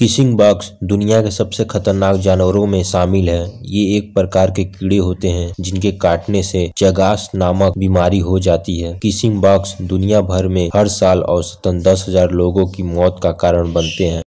kissing box दुनिया के सबसे खतरनाक जानवरों में शामिल है ये एक प्रकार के कीड़े होते हैं जिनके काटने से चगास नामक बीमारी हो जाती है किसिंग बॉक्स दुनिया भर में हर साल औसतन दस हजार लोगों की मौत का कारण बनते हैं